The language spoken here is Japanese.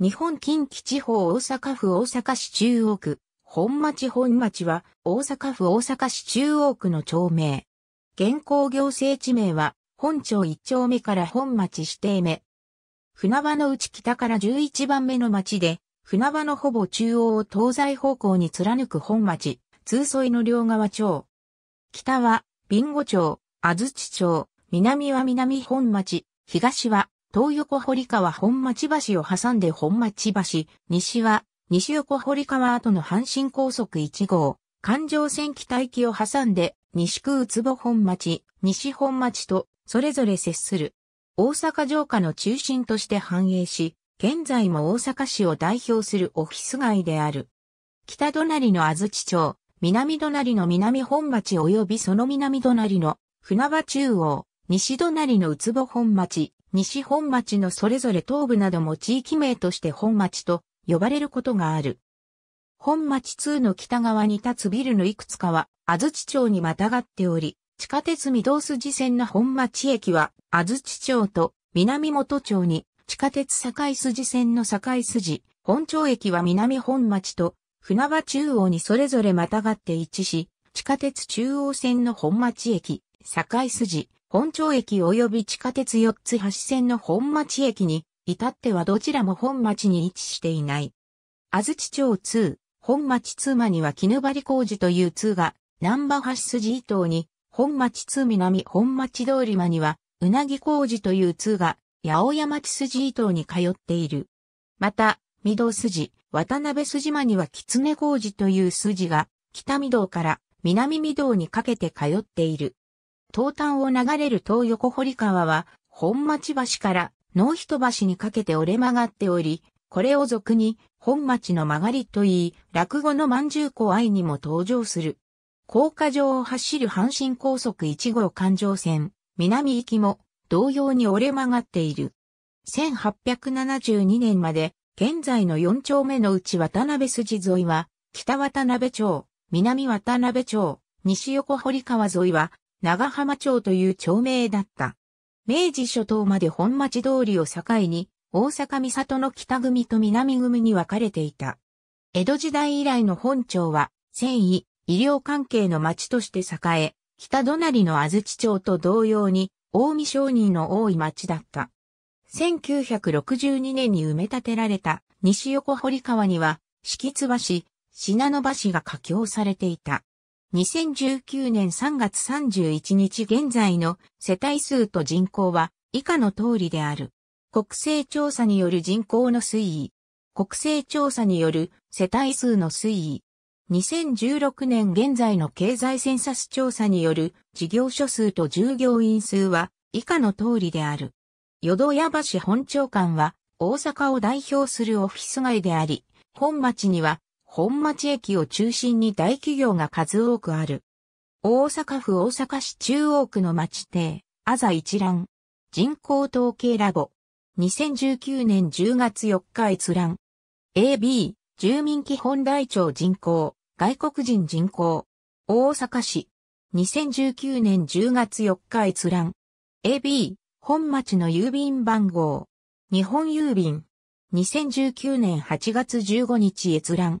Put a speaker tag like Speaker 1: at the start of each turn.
Speaker 1: 日本近畿地方大阪府大阪市中央区、本町本町は大阪府大阪市中央区の町名。現行行政地名は本町1丁目から本町指定目。船場の内北から11番目の町で、船場のほぼ中央を東西方向に貫く本町、通沿いの両側町。北は、ビンゴ町、安土町、南は南本町、東は東横堀川本町橋を挟んで本町橋、西は、西横堀川跡の阪神高速1号、環状線北行きを挟んで、西区宇坪本町、西本町と、それぞれ接する。大阪城下の中心として繁栄し、現在も大阪市を代表するオフィス街である。北隣の安土町、南隣の南本町及びその南隣の船場中央、西隣の宇坪本町、西本町のそれぞれ東部なども地域名として本町と呼ばれることがある。本町2の北側に立つビルのいくつかは安土町にまたがっており、地下鉄御堂筋線の本町駅は安土町と南本町に、地下鉄堺筋線の堺筋、本町駅は南本町と船場中央にそれぞれまたがって一致し、地下鉄中央線の本町駅、堺筋、本町駅及び地下鉄四つ橋線の本町駅に、至ってはどちらも本町に位置していない。安土町2、本町通間には絹張工事という通が、南波橋筋伊東に、本町通南本町通り間には、うなぎ工事という通が、八百屋町筋伊東に通っている。また、御堂筋、渡辺筋間には狐工事という筋が、北御堂から南御堂にかけて通っている。東端を流れる東横堀川は、本町橋から能人橋にかけて折れ曲がっており、これを俗に本町の曲がりといい、落語の万十湖愛にも登場する。高架上を走る阪神高速1号環状線、南行きも同様に折れ曲がっている。1872年まで、現在の4丁目のうち渡辺筋沿いは、北渡辺町、南渡辺町、西横堀川沿いは、長浜町という町名だった。明治初頭まで本町通りを境に、大阪三里の北組と南組に分かれていた。江戸時代以来の本町は、繊維、医療関係の町として栄え、北隣の安土町と同様に、大見商人の多い町だった。1962年に埋め立てられた西横堀川には、敷津橋、信濃橋が架橋されていた。2019年3月31日現在の世帯数と人口は以下の通りである。国勢調査による人口の推移。国勢調査による世帯数の推移。2016年現在の経済センサス調査による事業所数と従業員数は以下の通りである。淀屋橋本町官は大阪を代表するオフィス街であり、本町には本町駅を中心に大企業が数多くある。大阪府大阪市中央区の町邸、あざ一覧。人口統計ラボ。2019年10月4日閲覧。AB、住民基本台帳人口、外国人人口。大阪市。2019年10月4日閲覧。AB、本町の郵便番号。日本郵便。2019年8月15日閲覧。